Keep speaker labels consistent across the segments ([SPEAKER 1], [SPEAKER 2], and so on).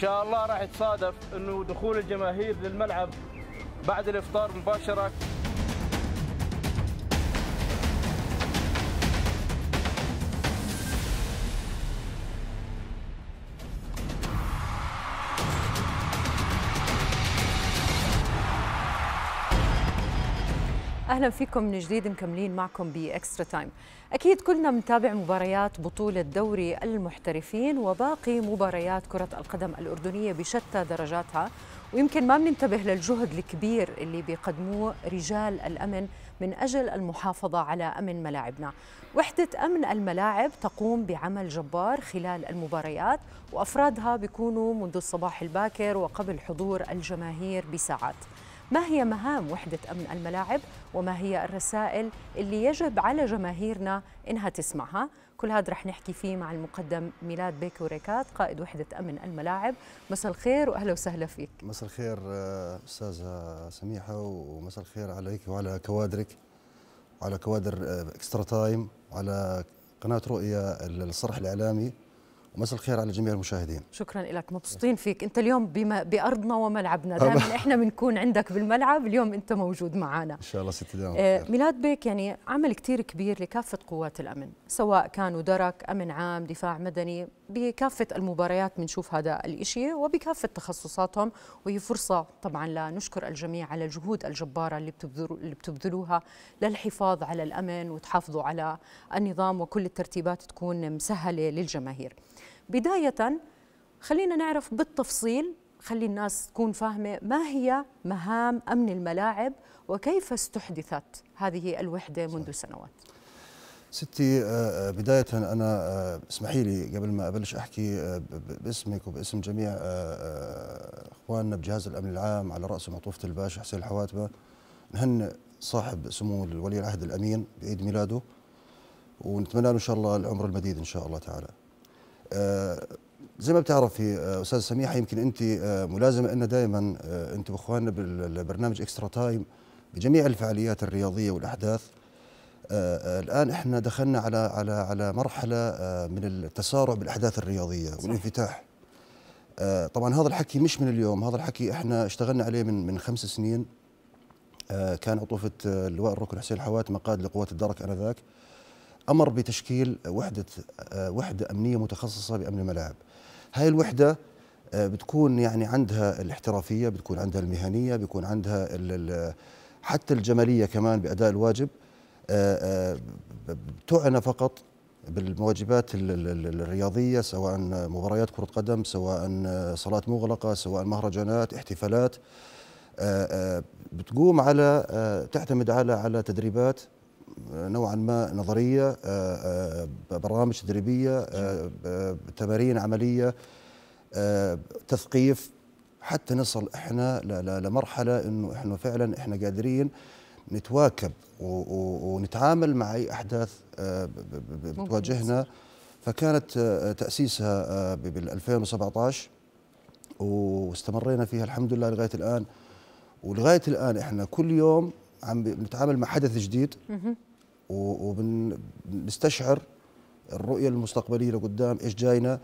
[SPEAKER 1] شاء الله راح يتصادف انه دخول الجماهير للملعب بعد الافطار مباشره اهلا فيكم من جديد مكملين معكم باكسترا تايم. اكيد كلنا بنتابع مباريات بطوله دوري المحترفين وباقي مباريات كره القدم الاردنيه بشتى درجاتها ويمكن ما بننتبه للجهد الكبير اللي بيقدموه رجال الامن من اجل المحافظه على امن ملاعبنا. وحده امن الملاعب تقوم بعمل جبار خلال المباريات وافرادها بيكونوا منذ الصباح الباكر وقبل حضور الجماهير بساعات. ما هي مهام وحدة أمن الملاعب وما هي الرسائل اللي يجب على جماهيرنا إنها تسمعها كل هذا رح نحكي فيه مع المقدم ميلاد بيكو ريكات قائد وحدة أمن الملاعب مساء الخير وأهلا وسهلا فيك
[SPEAKER 2] مساء الخير آه، أستاذة سميحة ومساء الخير عليك وعلى كوادرك وعلى كوادر اكسترا آه، تايم وعلى قناة رؤية الصرح الإعلامي ومساء الخير على جميع المشاهدين
[SPEAKER 1] شكرا لك مبسوطين فيك انت اليوم بما بارضنا وملعبنا دائما احنا بنكون عندك بالملعب اليوم انت موجود معنا ان شاء
[SPEAKER 2] الله ست دائما آه
[SPEAKER 1] ميلاد بيك يعني عمل كثير كبير لكافه قوات الامن سواء كانوا درك امن عام دفاع مدني بكافه المباريات بنشوف هذا الشيء وبكافه تخصصاتهم وهي فرصه طبعا لنشكر الجميع على الجهود الجباره اللي اللي بتبذلوها للحفاظ على الامن وتحافظوا على النظام وكل الترتيبات تكون مسهله للجماهير بداية خلينا نعرف بالتفصيل خلي الناس تكون فاهمة ما هي مهام أمن الملاعب وكيف استحدثت هذه الوحدة منذ سنوات
[SPEAKER 2] ستي آه، آه، بداية أنا آه، اسمحي لي قبل ما أبلش أحكي باسمك وباسم جميع إخواننا بجهاز الأمن العام على رأس معطوفة الباشا حسين الحواتبة نهن صاحب سمو الولي العهد الأمين بعيد ميلاده ونتمنى له إن شاء الله العمر المديد إن شاء الله تعالى آه، زي ما بتعرفي آه، استاذ سميحه يمكن انت آه، ملازمه لنا دائما انت واخواننا بالبرنامج اكسترا تايم بجميع الفعاليات الرياضيه والاحداث الان احنا دخلنا على على على مرحله من التسارع بالاحداث الرياضيه والانفتاح طبعا هذا الحكي مش من اليوم هذا الحكي احنا اشتغلنا عليه من من خمس سنين كان عطوفه اللواء الركن حسين الحوات مقاد لقوات الدرك انذاك امر بتشكيل وحده آه، وحده امنيه متخصصه بامن الملاعب هاي الوحده آه، بتكون يعني عندها الاحترافيه بتكون عندها المهنيه بيكون عندها حتى الجماليه كمان باداء الواجب آه، تعنى فقط بالمواجبات الرياضيه سواء مباريات كره قدم سواء صالات مغلقه سواء مهرجانات احتفالات بتقوم على تعتمد على على تدريبات نوعا ما نظريه آه، آه، برامج تدريبيه آه، تمارين عمليه تثقيف حتى نصل احنا لمرحله انه احنا فعلا احنا قادرين نتواكب ونتعامل مع اي احداث بتواجهنا فكانت تاسيسها بال 2017 واستمرينا فيها الحمد لله لغايه الان ولغايه الان احنا كل يوم عم نتعامل مع حدث جديد وبنستشعر الرؤيه المستقبليه لقدام ايش جاينا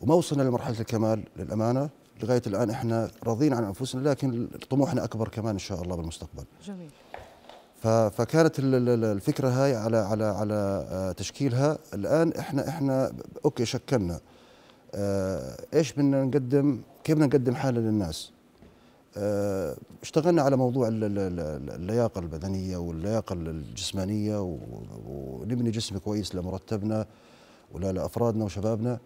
[SPEAKER 2] وما وصلنا لمرحله الكمال للامانه لغايه الان احنا راضين عن انفسنا لكن طموحنا اكبر كمان ان شاء الله بالمستقبل. جميل. فكانت الفكره هاي على على على آه، تشكيلها الان احنا احنا اوكي شكلنا آه، ايش بدنا نقدم كيف بدنا نقدم حالنا للناس آه، اشتغلنا على موضوع اللياقه البدنيه واللياقه الجسمانيه ونبني جسم كويس لمرتبنا ولافرادنا وشبابنا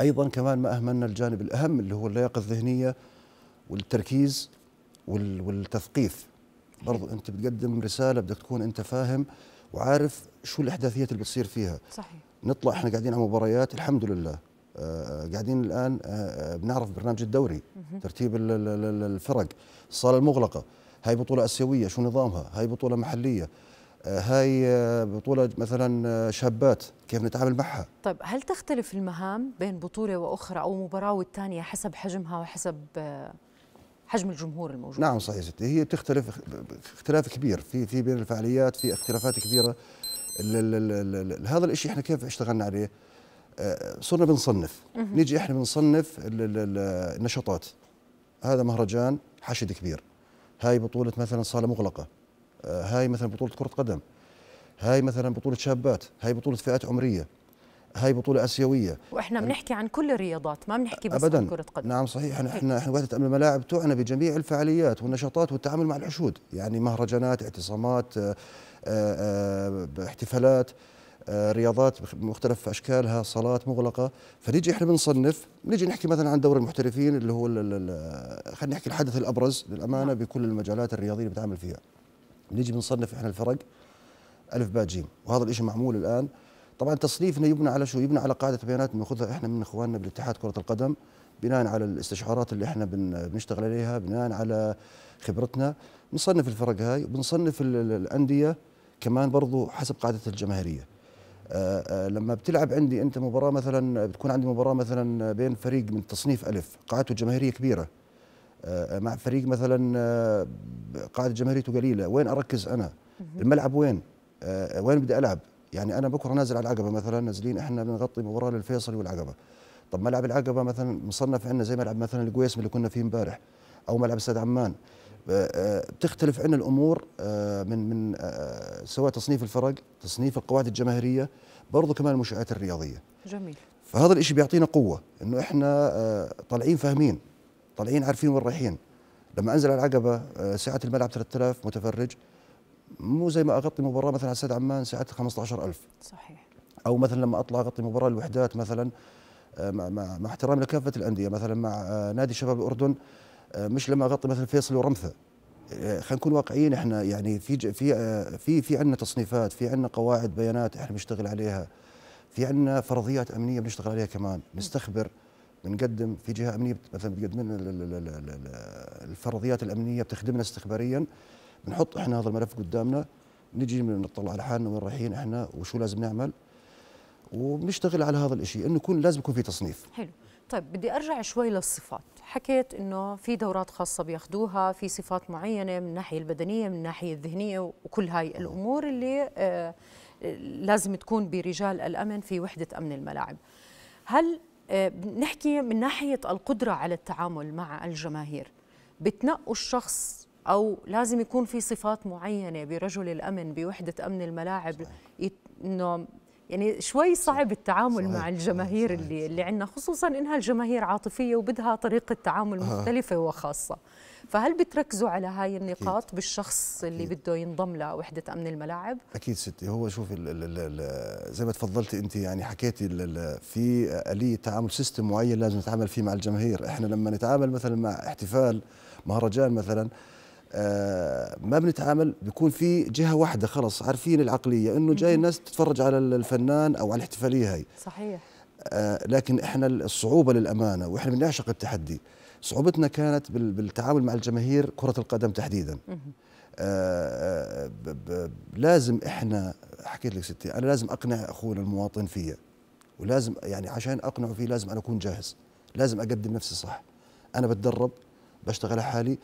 [SPEAKER 2] ايضا كمان ما اهملنا الجانب الاهم اللي هو اللياقه الذهنيه والتركيز والتثقيف برضو انت بتقدم رساله بدك تكون انت فاهم وعارف شو الاحداثيات اللي بتصير فيها صحيح نطلع احنا قاعدين على مباريات الحمد لله قاعدين الان آه، آه، بنعرف برنامج الدوري ترتيب الفرق الصاله المغلقه هاي بطوله اسيويه شو نظامها هاي بطوله محليه آه، هاي بطولة مثلا شابات كيف نتعامل معها
[SPEAKER 1] طيب هل تختلف المهام بين بطولة وأخرى أو مباراة والثانية حسب حجمها وحسب حجم الجمهور الموجود نعم
[SPEAKER 2] صحيح ستي هي تختلف اختلاف كبير في في بين الفعاليات في اختلافات كبيرة هذا الشيء احنا كيف اشتغلنا عليه صرنا بنصنف نيجي احنا بنصنف النشاطات هذا مهرجان حشد كبير هاي بطولة مثلا صالة مغلقة آه، هاي مثلا بطولة كرة قدم هاي مثلا بطولة شابات هاي بطولة فئات عمرية هاي بطولة آسيوية
[SPEAKER 1] واحنا بنحكي عن كل الرياضات ما بنحكي بس أبداً. عن كرة قدم
[SPEAKER 2] نعم صحيح احنا طيب. احنا وحدة أمن الملاعب تعنى بجميع الفعاليات والنشاطات والتعامل مع الحشود يعني مهرجانات اعتصامات اه اه اه احتفالات آه، رياضات بمختلف اشكالها صالات مغلقه فنيجي احنا بنصنف نيجي نحكي مثلا عن دوري المحترفين اللي هو آه، خلينا نحكي الحدث الابرز للامانه نعم. بكل المجالات الرياضيه اللي بتعامل فيها نيجي بنصنف احنا الفرق الف باء جيم وهذا الشيء معمول الان طبعا تصنيفنا يبنى على شو يبنى على قاعده بيانات بناخذها احنا من اخواننا بالاتحاد كره القدم بناء على الاستشعارات اللي احنا بنشتغل عليها بناء على خبرتنا بنصنف الفرق هاي وبنصنف الانديه كمان برضو حسب قاعده الجماهيريه آه، آه، لما بتلعب عندي انت مباراه مثلا بتكون عندي مباراه مثلا بين فريق من تصنيف الف قاعدته الجماهيريه كبيره آه، مع فريق مثلا قاعده جماهيريته قليله وين اركز انا الملعب وين وين بدي العب يعني انا بكره نازل على العقبه مثلا نازلين احنا بنغطي مباراه للفيصل والعقبه طب ملعب العقبه مثلا مصنف عندنا زي ملعب مثلا القويسم اللي كنا فيه امبارح او ملعب استاد عمان بتختلف آه، آه، عنا الامور آه، من من سواء تصنيف الفرق، تصنيف القواعد الجماهيريه، برضو كمان المنشات الرياضيه. جميل. فهذا الشيء بيعطينا قوه انه احنا طالعين فاهمين، طالعين عارفين وين رايحين. لما انزل على العقبه سعه الملعب 3000 متفرج مو زي ما اغطي مباراه مثلا على استاد عمان ساعتها 15000 صحيح او مثلا لما اطلع اغطي مباراه الوحدات مثلا مع, مع, مع احترامي لكافه الانديه مثلا مع نادي شباب الاردن آه، مش لما اغطي مثلا فيصل ورمثه آه، خلينا نكون واقعيين احنا يعني في آه، في في في عندنا تصنيفات في عندنا قواعد بيانات احنا بنشتغل عليها في عندنا فرضيات امنيه بنشتغل عليها كمان نستخبر بنقدم في جهه امنيه مثلا بتقدم لنا الفرضيات الامنيه بتخدمنا استخباريا بنحط احنا هذا الملف قدامنا نجي نطلع على حالنا وين رايحين احنا وشو لازم نعمل وبنشتغل على هذا الشيء انه يكون لازم يكون في تصنيف
[SPEAKER 1] حلو طيب بدي ارجع شوي للصفات حكيت انه في دورات خاصه بياخذوها في صفات معينه من الناحيه البدنيه من الناحيه الذهنيه وكل هاي الامور اللي آه، لازم تكون برجال الامن في وحده امن الملاعب هل آه، نحكي من ناحيه القدره على التعامل مع الجماهير بتنقوا الشخص او لازم يكون في صفات معينه برجل الامن بوحده امن الملاعب انه يعني شوي صعب التعامل صحيح. مع الجماهير صحيح. اللي اللي عندنا خصوصا انها الجماهير عاطفيه وبدها طريقه تعامل مختلفه آه. وخاصه فهل بتركزوا على هاي النقاط أكيد. بالشخص اللي أكيد. بده ينضم لوحده امن الملاعب
[SPEAKER 2] اكيد ستي هو شوف زي ما تفضلتي انت يعني حكيتي في اليه تعامل سيستم معين لازم نتعامل فيه مع الجماهير احنا لما نتعامل مثلا مع احتفال مهرجان مثلا آه، ما بنتعامل بيكون في جهه واحده خلص عارفين العقليه انه جاي الناس تتفرج على الفنان او على الاحتفاليه هي صحيح آه، لكن احنا الصعوبه للامانه واحنا بنعشق التحدي صعوبتنا كانت بالتعامل مع الجماهير كره القدم تحديدا آه, آه، لازم احنا حكيت لك ستي انا لازم اقنع اخونا المواطن فيا ولازم يعني عشان اقنعه فيه لازم انا اكون جاهز لازم اقدم نفسي صح انا بتدرب بشتغل على حالي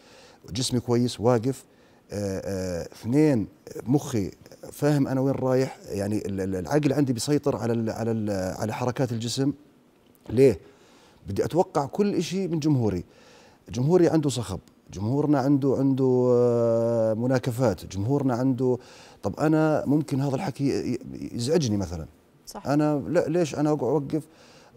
[SPEAKER 2] جسمي كويس واقف آه، آه، اثنين مخي فاهم انا وين رايح يعني العقل عندي بيسيطر على ال على ال على حركات الجسم ليه بدي اتوقع كل شيء من جمهوري جمهوري عنده صخب جمهورنا عنده عنده آه، مناكفات جمهورنا عنده طب انا ممكن هذا الحكي يزعجني مثلا صح. انا لا ليش انا اوقف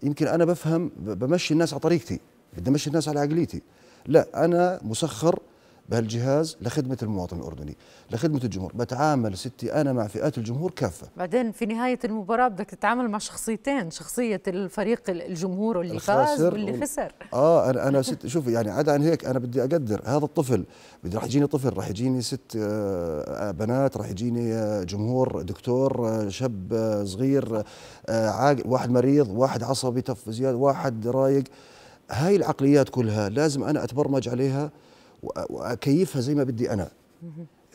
[SPEAKER 2] يمكن انا بفهم بمشي الناس على طريقتي بدي امشي الناس على عقليتي لا انا مسخر بهالجهاز لخدمة المواطن الأردني لخدمة الجمهور بتعامل ستي أنا مع فئات الجمهور كافة
[SPEAKER 1] بعدين في نهاية المباراة بدك تتعامل مع شخصيتين شخصية الفريق الجمهور واللي فاز واللي خسر
[SPEAKER 2] آه أنا, أنا ست شوفي يعني عدا عن هيك أنا بدي أقدر هذا الطفل بدي رح يجيني طفل رح يجيني ست آه، آه، بنات رح يجيني آه، جمهور دكتور شاب صغير عاقل واحد مريض واحد عصبي تف زياد واحد رايق هاي العقليات كلها لازم أنا أتبرمج عليها واكيفها زي ما بدي انا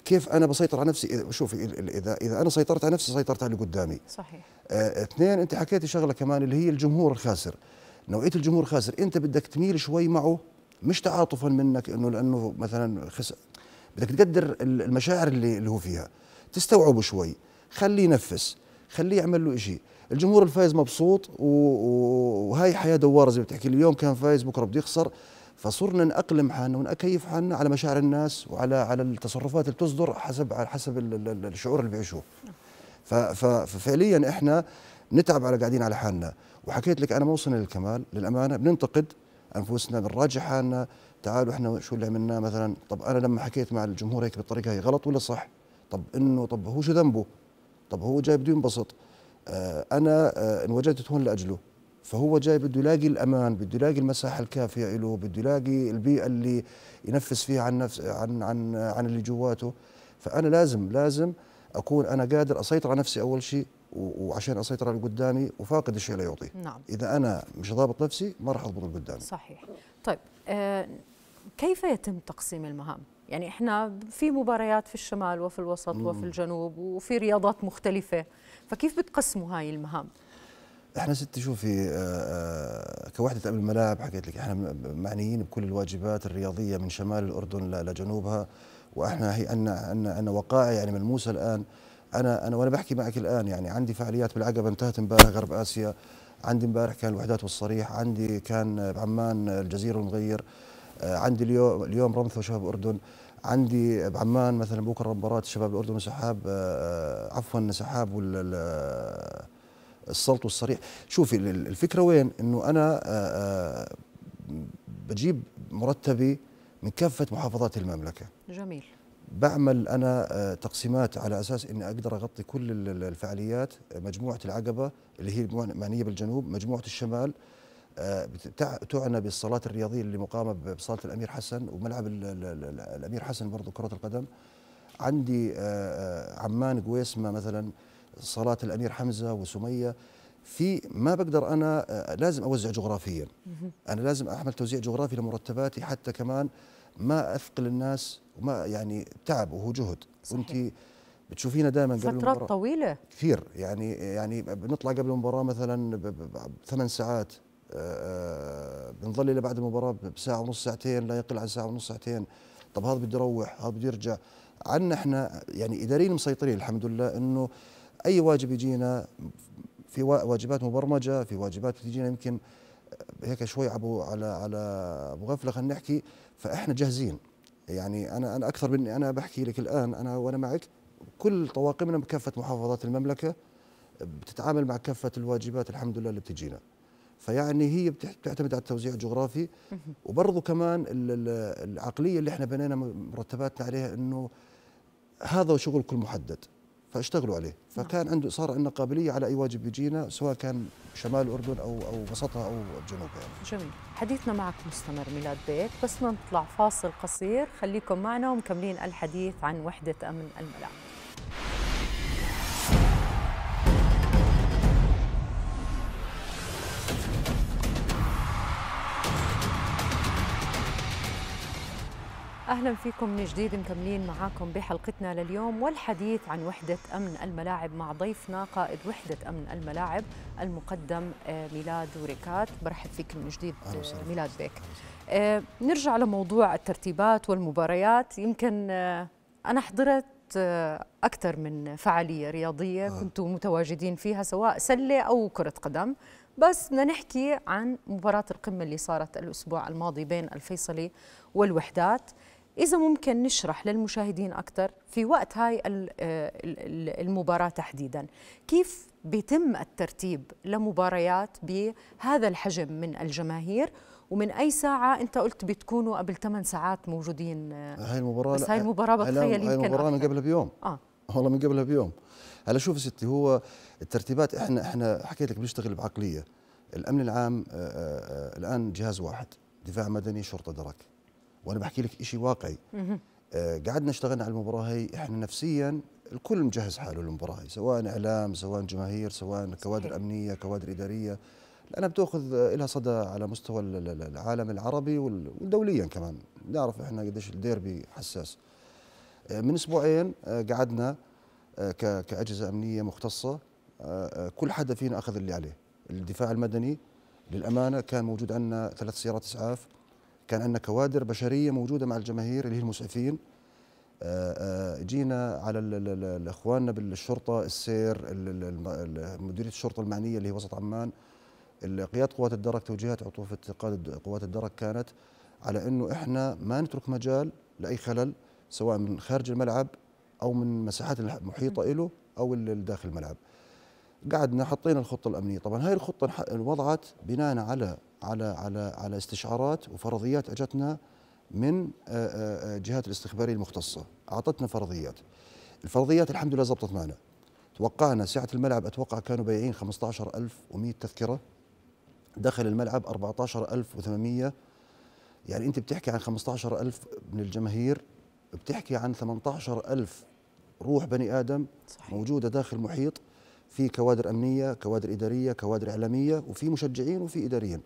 [SPEAKER 2] كيف انا بسيطر على نفسي شوفي اذا اذا انا سيطرت على نفسي سيطرت على اللي قدامي صحيح آه، اثنين انت حكيتي شغله كمان اللي هي الجمهور الخاسر نوعيه الجمهور الخاسر انت بدك تميل شوي معه مش تعاطفا منك انه لانه مثلا خسر بدك تقدر المشاعر اللي, اللي هو فيها تستوعبه شوي خليه ينفس خليه يعمل له شيء الجمهور الفايز مبسوط وهاي حياه دواره زي ما بتحكي اليوم كان فايز بكره بده يخسر فصرنا نأقلم حالنا ونكيف حالنا على مشاعر الناس وعلى على التصرفات اللي بتصدر حسب على حسب الشعور اللي بيعيشوه ففعليا احنا نتعب على قاعدين على حالنا وحكيت لك انا ما وصلنا للكمال للامانه بننتقد انفسنا بنراجع حالنا تعالوا احنا شو اللي عملناه مثلا طب انا لما حكيت مع الجمهور هيك بالطريقه هي غلط ولا صح طب انه طب هو شو ذنبه طب هو جاي بده ينبسط آه انا آه انوجدت هون لاجله فهو جاي بده يلاقي الامان بده يلاقي المساحه الكافيه له بده يلاقي البيئه اللي ينفس فيها عن نفس عن عن عن اللي جواته فانا لازم لازم اكون انا قادر اسيطر على نفسي اول شيء وعشان اسيطر على اللي قدامي وفاقد الشيء لا يعطيه نعم. اذا انا مش ضابط نفسي ما راح اضبط اللي قدامي صحيح
[SPEAKER 1] طيب آه كيف يتم تقسيم المهام يعني احنا في مباريات في الشمال وفي الوسط مم. وفي الجنوب وفي رياضات مختلفه فكيف بتقسموا هاي المهام
[SPEAKER 2] احنا ست شوفي آه، آه، كوحده امن الملاعب حكيت لك احنا معنيين بكل الواجبات الرياضيه من شمال الاردن لجنوبها واحنا هي ان ان ان وقائع يعني ملموسه الان انا انا وانا بحكي معك الان يعني عندي فعاليات بالعقبه انتهت امبارح غرب اسيا عندي امبارح كان الوحدات والصريح عندي كان بعمان الجزيره المغير آه، عندي اليوم اليوم رمث وشباب الاردن عندي بعمان مثلا بكره مباراه شباب الاردن وسحاب عفوا سحاب وال الصلط والصريح شوفي الفكره وين انه انا آه، آه، بجيب مرتبي من كافه محافظات المملكه جميل بعمل انا آه، تقسيمات على اساس اني اقدر اغطي كل الفعاليات مجموعه العقبه اللي هي معنيه بالجنوب مجموعه الشمال تعنى بالصالات الرياضيه اللي مقامه بصاله الامير حسن وملعب الامير حسن برضه كره القدم عندي عمان قويسمه مثلا صلاه الامير حمزه وسميه في ما بقدر انا آه، لازم اوزع جغرافيا انا لازم اعمل توزيع جغرافي لمرتباتي حتى كمان ما اثقل الناس وما يعني تعب وهو جهد وانت بتشوفينا دائما قبل فترات طويله كثير يعني يعني بنطلع قبل المباراه مثلا ثمان ساعات آه، آه، بنظل الى بعد المباراه بساعه ونص ساعتين لا يقل عن ساعه ونص ساعتين طب هذا بده يروح هذا بده يرجع عنا احنا يعني اداريين مسيطرين الحمد لله انه اي واجب يجينا في واجبات مبرمجه في واجبات تجينا يمكن آه، هيك شوي ابو على على ابو غفله خلينا نحكي فاحنا جاهزين يعني انا انا اكثر مني انا بحكي لك الان انا وانا معك كل طواقمنا بكافه محافظات المملكه بتتعامل مع كافه الواجبات الحمد لله اللي بتجينا فيعني هي بتعتمد على التوزيع الجغرافي وبرضه كمان العقليه اللي احنا بنينا مرتباتنا عليها انه هذا شغل كل محدد فاشتغلوا عليه نعم. فكان عنده صار عندنا قابليه على اي واجب يجينا سواء كان شمال الاردن او او وسطها او جنوبها
[SPEAKER 1] يعني. جميل حديثنا معك مستمر ميلاد بيك بس نطلع فاصل قصير خليكم معنا ومكملين الحديث عن وحده امن الملاعب أهلا فيكم من جديد مكملين معاكم بحلقتنا لليوم والحديث عن وحدة أمن الملاعب مع ضيفنا قائد وحدة أمن الملاعب المقدم آه، ميلاد وريكات برحب فيك من جديد آه، ميلاد بيك آه، نرجع لموضوع الترتيبات والمباريات يمكن أنا حضرت أكثر من فعالية رياضية كنتوا متواجدين فيها سواء سلة أو كرة قدم بس بدنا نحكي عن مباراة القمة اللي صارت الأسبوع الماضي بين الفيصلي والوحدات إذا ممكن نشرح للمشاهدين أكثر في وقت هاي آه، المباراة تحديدا كيف بيتم الترتيب لمباريات بهذا الحجم من الجماهير ومن أي ساعة أنت قلت بتكونوا قبل 8 ساعات موجودين آه، هاي
[SPEAKER 2] المباراة بس هاي المباراة بتخيل هاي المباراة من قبلها بيوم آه. والله من قبلها بيوم هلا شوف ستي هو الترتيبات احنا احنا حكيت لك بنشتغل بعقليه الامن العام آآ آه، آآ الان جهاز واحد دفاع مدني شرطه درك وانا بحكي لك شيء واقعي آه قعدنا اشتغلنا على المباراه هي احنا نفسيا الكل مجهز حاله للمباراه هي سواء اعلام سواء جماهير سواء كوادر امنيه كوادر اداريه لانها بتاخذ لها صدى على مستوى العالم العربي ودوليا كمان نعرف احنا قديش الديربي حساس آه، من اسبوعين آه، قعدنا آه، كاجهزه امنيه مختصه كل حدا فينا اخذ اللي عليه الدفاع المدني للامانه كان موجود عندنا ثلاث سيارات اسعاف كان عندنا كوادر بشريه موجوده مع الجماهير اللي هي المسعفين آه، آه، جينا على اخواننا بالشرطه السير مديريه الشرطه المعنيه اللي هي وسط عمان قياده قوات الدرك توجيهات عطوفه قاده قوات الدرك كانت على انه احنا ما نترك مجال لاي خلل سواء من خارج الملعب او من مساحات المحيطه له او داخل الملعب قعدنا حطينا الخطه الامنيه طبعا هاي الخطه وضعت بناء على على على على استشعارات وفرضيات اجتنا من آه، آه، آه، جهات الاستخباريه المختصه اعطتنا فرضيات الفرضيات الحمد لله زبطت معنا توقعنا سعه الملعب اتوقع كانوا بايعين 15100 تذكره دخل الملعب 14800 يعني انت بتحكي عن 15000 من الجماهير بتحكي عن 18000 روح بني ادم صحيح. موجوده داخل محيط في كوادر امنيه كوادر اداريه كوادر اعلاميه وفي مشجعين وفي اداريين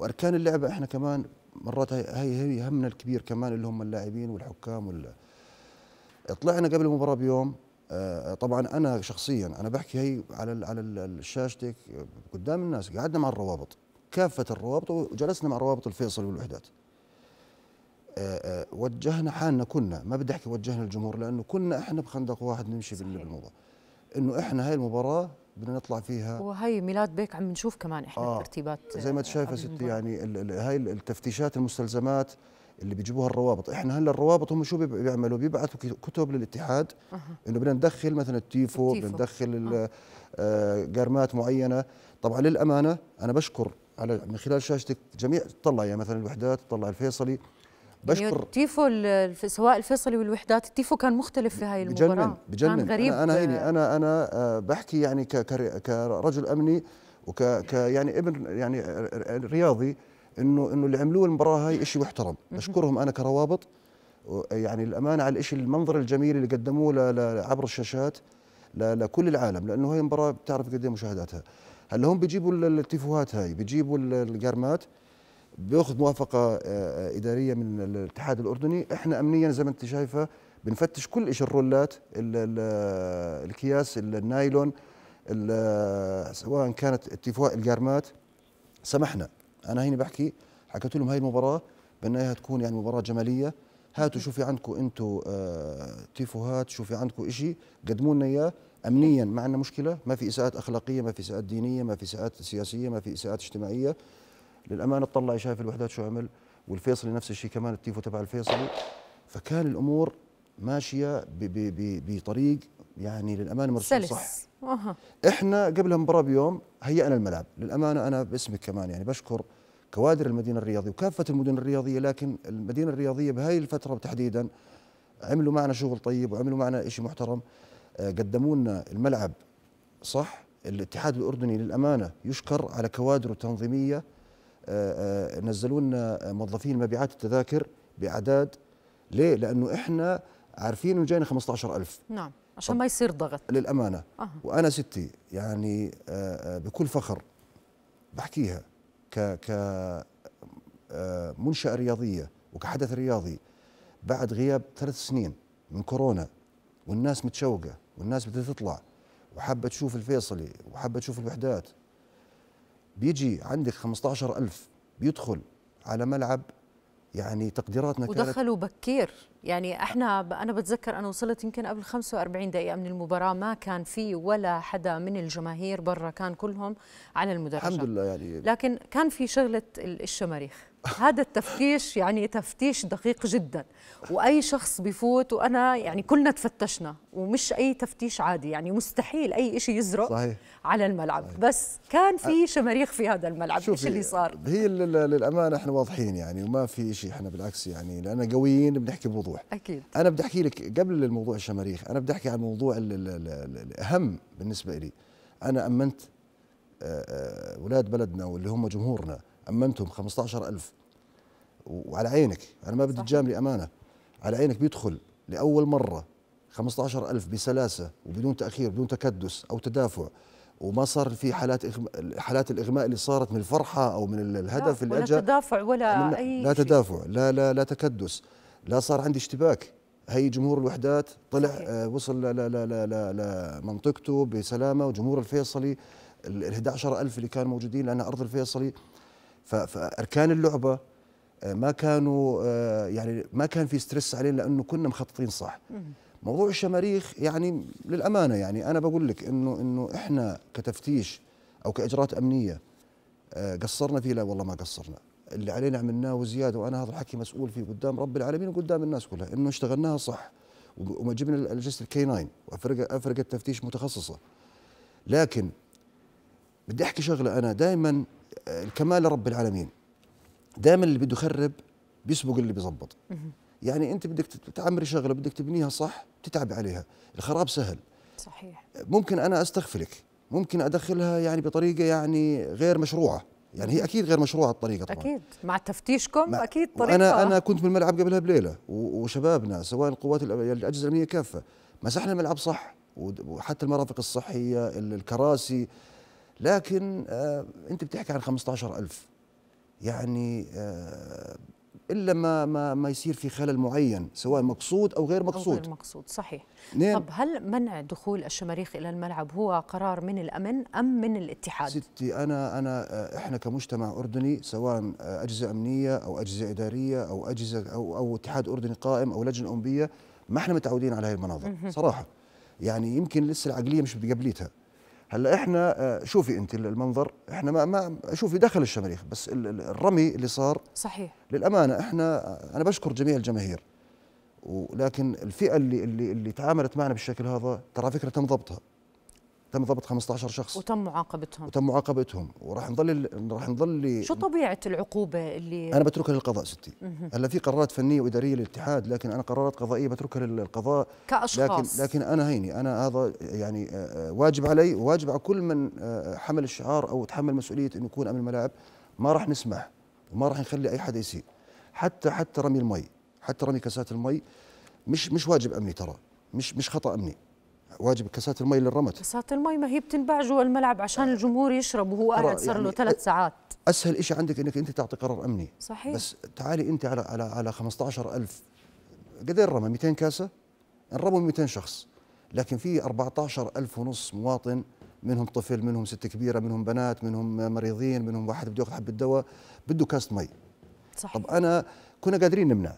[SPEAKER 2] واركان اللعبه احنا كمان مرات هي هي همنا الكبير كمان اللي هم اللاعبين والحكام وال طلعنا قبل المباراه بيوم آه، طبعا انا شخصيا انا بحكي هي على على الشاشتك قدام الناس قعدنا مع الروابط كافه الروابط وجلسنا مع روابط الفيصل والوحدات آه، آه، وجهنا حالنا كنا ما بدي احكي وجهنا الجمهور لانه كنا احنا بخندق واحد نمشي بالموضوع انه احنا هاي المباراه بدنا نطلع فيها
[SPEAKER 1] وهي ميلاد بيك عم نشوف كمان احنا آه
[SPEAKER 2] ترتيبات زي ما انت شايفه ستي يعني الـ الـ هاي التفتيشات المستلزمات اللي بيجيبوها الروابط احنا هلا الروابط هم شو بيعملوا بيبعثوا كتب للاتحاد أه. انه بدنا ندخل مثلا التيفو, التيفو. بدنا ندخل أه. آه جرمات معينه طبعا للامانه انا بشكر على من خلال شاشتك جميع تطلع يعني مثلا الوحدات تطلع الفيصلي بشكر يعني
[SPEAKER 1] التيفو سواء الفيصلي والوحدات التيفو كان مختلف في هاي المباراه بجنن بجنن كان غريب انا انا
[SPEAKER 2] انا, أنا آه، بحكي يعني كرجل امني وك يعني ابن يعني رياضي انه انه اللي عملوه المباراه هاي شيء محترم بشكرهم انا كروابط يعني الامانه على الشيء المنظر الجميل اللي قدموه عبر الشاشات لكل العالم لانه هي المباراه بتعرف قد إيه مشاهداتها هلا هم بيجيبوا التيفوهات هاي بيجيبوا القرمات بياخذ موافقه آه، آه، اداريه من الاتحاد الاردني احنا امنيا زي ما انت شايفه بنفتش كل شيء الرولات الاكياس النايلون سواء كانت اتفاق الجارمات سمحنا انا هيني بحكي حكيت لهم هاي المباراه بدنا اياها تكون يعني مباراه جماليه هاتوا شو في عندكم انتم آه تيفوهات شو في عندكم شيء قدموا لنا اياه امنيا ما عندنا مشكله ما في اساءات اخلاقيه ما في اساءات دينيه ما في اساءات سياسيه ما في اساءات اجتماعيه للامانه اطلع شايف الوحدات شو عمل والفيصلي نفس الشيء كمان التيفو تبع الفيصلي فكان الامور ماشيه بطريق يعني للامانه مرسوم صح أوه. احنا قبل المباراه بيوم هيئنا الملعب للامانه انا باسمك كمان يعني بشكر كوادر المدينه الرياضيه وكافه المدن الرياضيه لكن المدينه الرياضيه بهاي الفتره تحديدا عملوا معنا شغل طيب وعملوا معنا شيء محترم آه، قدموا لنا الملعب صح الاتحاد الاردني للامانه يشكر على كوادره التنظيميه آه، آه، نزلوا لنا موظفين مبيعات التذاكر باعداد ليه؟ لانه احنا عارفين انه جاينا 15000
[SPEAKER 1] نعم عشان ما يصير ضغط
[SPEAKER 2] للامانه أه. وانا ستي يعني آه، بكل فخر بحكيها ك ك منشاه رياضيه وكحدث رياضي بعد غياب ثلاث سنين من كورونا والناس متشوقه والناس بدها تطلع وحابه تشوف الفيصلي وحابه تشوف الوحدات بيجي عندك 15 ألف بيدخل على ملعب يعني تقديراتنا كانت ودخلوا
[SPEAKER 1] بكير يعني احنا انا بتذكر انا وصلت يمكن قبل 45 دقيقه من المباراه ما كان في ولا حدا من الجماهير برا كان كلهم على المدرجات الحمد لله يعني لكن كان في شغله الشماريخ هذا التفتيش يعني تفتيش دقيق جدا واي شخص بفوت وانا يعني كلنا تفتشنا ومش اي تفتيش عادي يعني مستحيل اي شيء يزرق صحيح. على الملعب صحيح. بس كان في شماريخ في هذا الملعب ايش اللي صار
[SPEAKER 2] هي للامانه احنا واضحين يعني وما في شيء احنا بالعكس يعني لان قويين بنحكي بوضوح اكيد انا بدي احكي لك قبل الموضوع الشماريخ انا بدي احكي عن الموضوع الاهم بالنسبه لي انا امنت اولاد آه، آه، بلدنا واللي هم جمهورنا امنتهم 15000 وعلى عينك انا ما بدي تجاملي امانه على عينك بيدخل لاول مره 15000 بسلاسه وبدون تاخير بدون تكدس او تدافع وما صار في حالات إغم... حالات الاغماء اللي صارت من الفرحه او من الهدف اللي اجى ولا
[SPEAKER 1] تدافع ولا اي لا
[SPEAKER 2] تدافع لا لا لا تكدس لا صار عندي اشتباك هي جمهور الوحدات طلع آه وصل لمنطقته بسلامه وجمهور الفيصلي ال 11000 اللي كانوا موجودين لأن أرض الفيصلي فاركان اللعبه آه، ما كانوا آه، يعني ما كان في ستريس علينا لانه كنا مخططين صح موضوع الشماريخ يعني للامانه يعني انا بقول لك انه انه احنا كتفتيش او كاجراءات امنيه آه، قصرنا فيه لا والله ما قصرنا اللي علينا عملناه وزياده وانا هذا الحكي مسؤول فيه قدام رب العالمين وقدام الناس كلها انه اشتغلناها صح وما جبنا الاجهزه الكي 9 وفرقه تفتيش متخصصه لكن بدي احكي شغله انا دائما الكمال لرب العالمين دائما اللي بده يخرب بيسبق اللي بيظبط يعني انت بدك تعمري شغله بدك تبنيها صح بتتعبي عليها الخراب سهل صحيح ممكن انا استغفلك ممكن ادخلها يعني بطريقه يعني غير مشروعه يعني هي اكيد غير مشروعه الطريقه طبعا
[SPEAKER 1] اكيد مع تفتيشكم مع اكيد طريقه انا انا
[SPEAKER 2] كنت بالملعب قبلها بليله وشبابنا سواء القوات الاجهزه الامنيه كافه مسحنا الملعب صح وحتى المرافق الصحيه الكراسي لكن آه، انت بتحكي عن 15000 يعني آه، الا ما ما ما يصير في خلل معين سواء مقصود او غير مقصود أو غير
[SPEAKER 1] مقصود صحيح نعم. طب هل منع دخول الشماريخ الى الملعب هو قرار من الامن ام
[SPEAKER 2] من الاتحاد ستي انا انا آه، احنا كمجتمع اردني سواء اجهزه امنيه او اجهزه اداريه او اجهزه او او اتحاد اردني قائم او لجنه اولمبيه ما احنا متعودين على هاي المناظر صراحه يعني يمكن لسه العقليه مش بقبليتها هلا احنا آه، شوفي انت المنظر احنا ما ما شوفي دخل الشماريخ بس الرمي اللي صار صحيح للامانه احنا آه، انا بشكر جميع الجماهير ولكن الفئه اللي اللي اللي تعاملت معنا بالشكل هذا ترى فكره تم ضبطها تم ضبط 15 شخص وتم معاقبتهم وتم معاقبتهم وراح نظل راح نظل شو
[SPEAKER 1] طبيعه العقوبه اللي انا بتركها
[SPEAKER 2] للقضاء ستي هلا في قرارات فنيه واداريه للاتحاد لكن انا قرارات قضائيه بتركها للقضاء كاشخاص لكن لكن انا هيني انا هذا يعني آه، آه، واجب علي وواجب على كل من آه، حمل الشعار او تحمل مسؤوليه انه يكون امن الملاعب ما راح نسمح وما راح نخلي اي حدا يسيء حتى حتى رمي المي حتى رمي كاسات المي مش مش واجب امني ترى مش مش خطا امني واجب كاسات المي رمت
[SPEAKER 1] كاسات المي ما هي بتنباع جوا الملعب عشان الجمهور يشرب وهو قاعد صار يعني له ثلاث ساعات
[SPEAKER 2] اسهل شيء عندك انك انت تعطي قرار امني صحيح بس تعالي انت على على على 15000 قد ايه رمى 200 كاسه انرموا 200 شخص لكن في 14000 ونص مواطن منهم طفل منهم ست كبيره منهم بنات منهم مريضين منهم واحد بده ياخذ حبه دواء بده كاسه مي صحيح طب انا كنا قادرين نمنع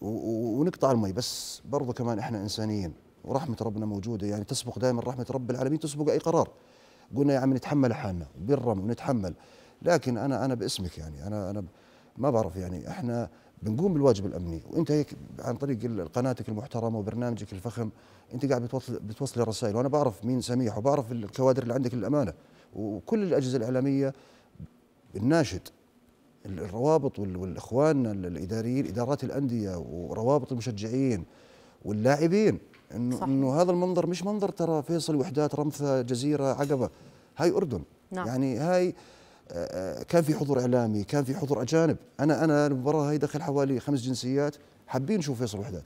[SPEAKER 2] ونقطع المي بس برضه كمان احنا انسانيين ورحمه ربنا موجوده يعني تسبق دائما رحمه رب العالمين تسبق اي قرار قلنا يا عم نتحمل حالنا بالرم ونتحمل لكن انا انا باسمك يعني انا انا ما بعرف يعني احنا بنقوم بالواجب الامني وانت هيك عن طريق قناتك المحترمه وبرنامجك الفخم انت قاعد بتوصل بتوصل الرسائل وانا بعرف مين سميح وبعرف الكوادر اللي عندك للامانه وكل الاجهزه الاعلاميه الناشد الروابط والاخوان الاداريين ادارات الانديه وروابط المشجعين واللاعبين انه انه هذا المنظر مش منظر ترى فيصل وحدات رمثه جزيره عقبه هاي اردن نعم. يعني هاي آه، آه، كان في حضور اعلامي كان في حضور اجانب انا انا المباراه هاي دخل حوالي خمس جنسيات حابين نشوف فيصل وحدات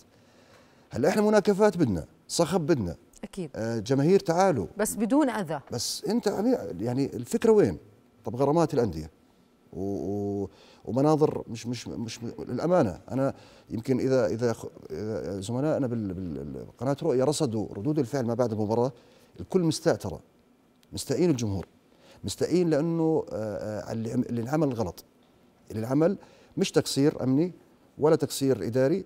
[SPEAKER 2] هلا احنا مناكفات بدنا صخب بدنا اكيد آه، جماهير تعالوا بس بدون اذى بس انت يعني الفكره وين طب غرامات الانديه ومناظر مش مش مش للامانه انا يمكن اذا اذا زملائنا بالقناه رؤيا رصدوا ردود الفعل ما بعد المباراه الكل مستاء ترى مستائين الجمهور مستائين لانه آه، آه، اللي انعمل غلط اللي انعمل مش تقصير امني ولا تقصير اداري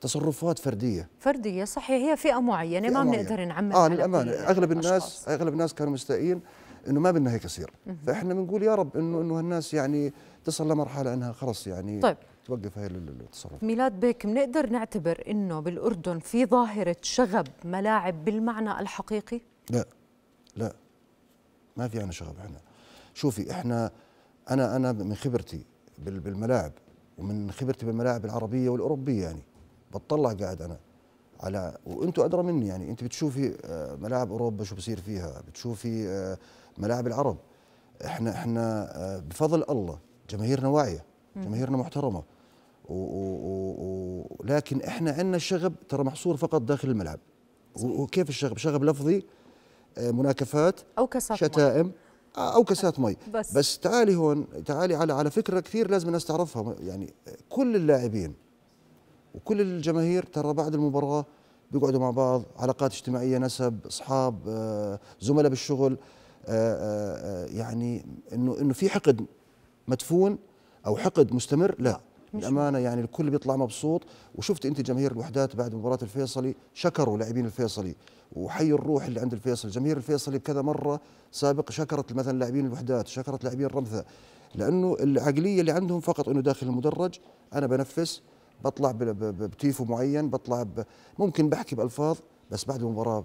[SPEAKER 2] تصرفات فرديه
[SPEAKER 1] فرديه صحيح هي فئه معينه ما بنقدر نعمم اه للامانه
[SPEAKER 2] اغلب الناس أشخاص. اغلب الناس كانوا مستائين انه ما بدنا هيك يصير فاحنا بنقول يا رب انه انه هالناس يعني تصل لمرحله انها خلص يعني طيب. توقف هاي التصرف
[SPEAKER 1] ميلاد بيك بنقدر نعتبر انه بالاردن في ظاهره شغب ملاعب بالمعنى الحقيقي
[SPEAKER 2] لا لا ما في عنا شغب احنا شوفي احنا انا انا من خبرتي بالملاعب ومن خبرتي بالملاعب العربيه والاوروبيه يعني بتطلع قاعد انا على وانتم ادرى مني يعني انت بتشوفي آه، ملاعب اوروبا شو بصير فيها بتشوفي آه، ملاعب العرب احنا احنا آه، بفضل الله جماهيرنا واعيه جماهيرنا محترمه ولكن احنا عندنا الشغب ترى محصور فقط داخل الملعب وكيف الشغب شغب لفظي مناكفات او كسات شتائم او كسات مي بس, بس تعالي هون تعالي على على فكره كثير لازم الناس تعرفها يعني كل اللاعبين وكل الجماهير ترى بعد المباراه بيقعدوا مع بعض علاقات اجتماعيه نسب اصحاب آه، زملاء بالشغل آه، آه، يعني انه انه في حقد مدفون او حقد مستمر لا الأمانة يعني الكل بيطلع مبسوط وشفت أنت جماهير الوحدات بعد مباراة الفيصلي شكروا لاعبين الفيصلي وحي الروح اللي عند الفيصل جماهير الفيصلي كذا مرة سابق شكرت مثلا لاعبين الوحدات شكرت لاعبين الرمثه لأنه العقلية اللي عندهم فقط أنه داخل المدرج أنا بنفس بطلع بتيفو معين بطلع ممكن بحكي بالفاظ بس بعد المباراه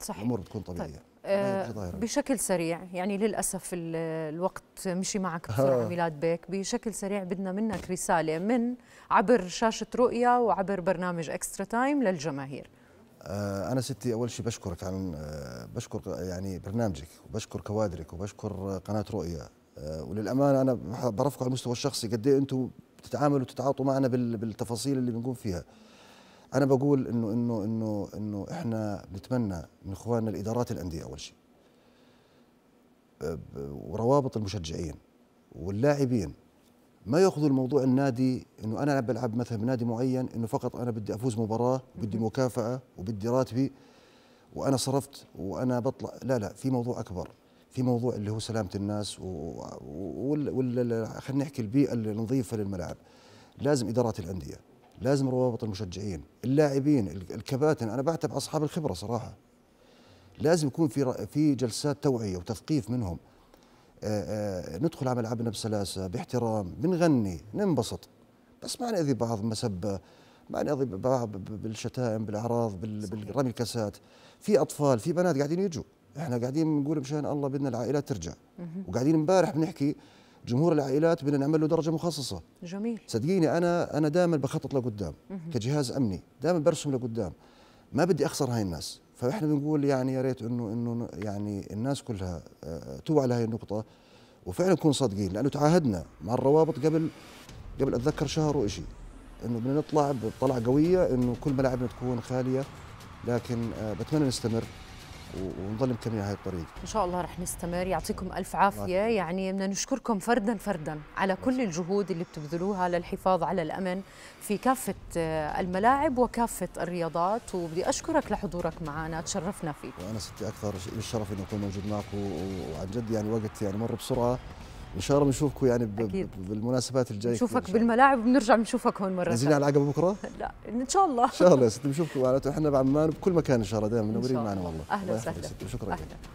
[SPEAKER 2] صحيح الامور بتكون طيب، طبيعيه طيب. آه
[SPEAKER 1] بشكل سريع يعني للاسف الوقت مشي معك بسرعه ميلاد بيك بشكل سريع بدنا منك رساله من عبر شاشه رؤيا وعبر برنامج اكسترا تايم للجماهير
[SPEAKER 2] آه انا ستي اول شيء بشكرك عن آه بشكر يعني برنامجك وبشكر كوادرك وبشكر قناه رؤيا آه، وللامانه انا برفقه على المستوى الشخصي قد ايه انتم بتتعاملوا وتتعاطوا معنا بالتفاصيل اللي بنقوم فيها انا بقول انه انه انه انه احنا بنتمنى من اخواننا الادارات الانديه اول شيء وروابط المشجعين واللاعبين ما ياخذوا الموضوع النادي انه انا بلعب مثلا بنادي معين انه فقط انا بدي افوز مباراه وبدي مكافاه وبدي راتبي وانا صرفت وانا بطلع لا لا في موضوع اكبر في موضوع اللي هو سلامه الناس و خلينا نحكي البيئه النظيفه للملاعب لازم ادارات الانديه لازم روابط المشجعين اللاعبين الكباتن انا بعتب اصحاب الخبره صراحه لازم يكون في في جلسات توعيه وتثقيف منهم آآ آه، آآ آه، ندخل على ملعبنا بسلاسه باحترام بنغني ننبسط بس ما نأذي بعض مسبه ما نأذي بعض بالشتائم بالاعراض بالرمي الكاسات في اطفال في بنات قاعدين يجوا احنا قاعدين نقول مشان الله بدنا العائلات ترجع وقاعدين امبارح بنحكي جمهور العائلات بدنا نعمل له درجه مخصصه جميل صدقيني انا انا دائما بخطط لقدام كجهاز امني دائما برسم لقدام ما بدي اخسر هاي الناس فاحنا بنقول يعني يا ريت انه انه يعني الناس كلها آه، آه، توعى لهي النقطه وفعلا نكون صادقين لانه تعاهدنا مع الروابط قبل قبل اتذكر شهر وإشي انه بدنا نطلع بطلعه قويه انه كل ملاعبنا تكون خاليه لكن آه، بتمنى نستمر ونضل مكملين على هاي الطريق
[SPEAKER 1] ان شاء الله رح نستمر يعطيكم الف عافيه يعني بدنا نشكركم فردا فردا على كل الجهود اللي بتبذلوها للحفاظ على الامن في كافه آه، الملاعب وكافه الرياضات وبدي اشكرك لحضورك معنا تشرفنا فيك
[SPEAKER 2] وانا ستي اكثر الشرف اني اكون موجود معك وعن جد يعني وقت يعني مر بسرعه ان شاء الله بنشوفكم يعني أكيد. بالمناسبات الجايه نشوفك
[SPEAKER 1] بالملاعب ونرجع بنشوفك هون مره نزلنا على
[SPEAKER 2] العقبه بكره؟ لا
[SPEAKER 1] ان شاء الله ان شاء الله يا
[SPEAKER 2] ستي بنشوفكم معناته احنا بعمان بكل مكان ان شاء الله دائما منورين معنا والله اهلا وسهلا شكرا أهلا.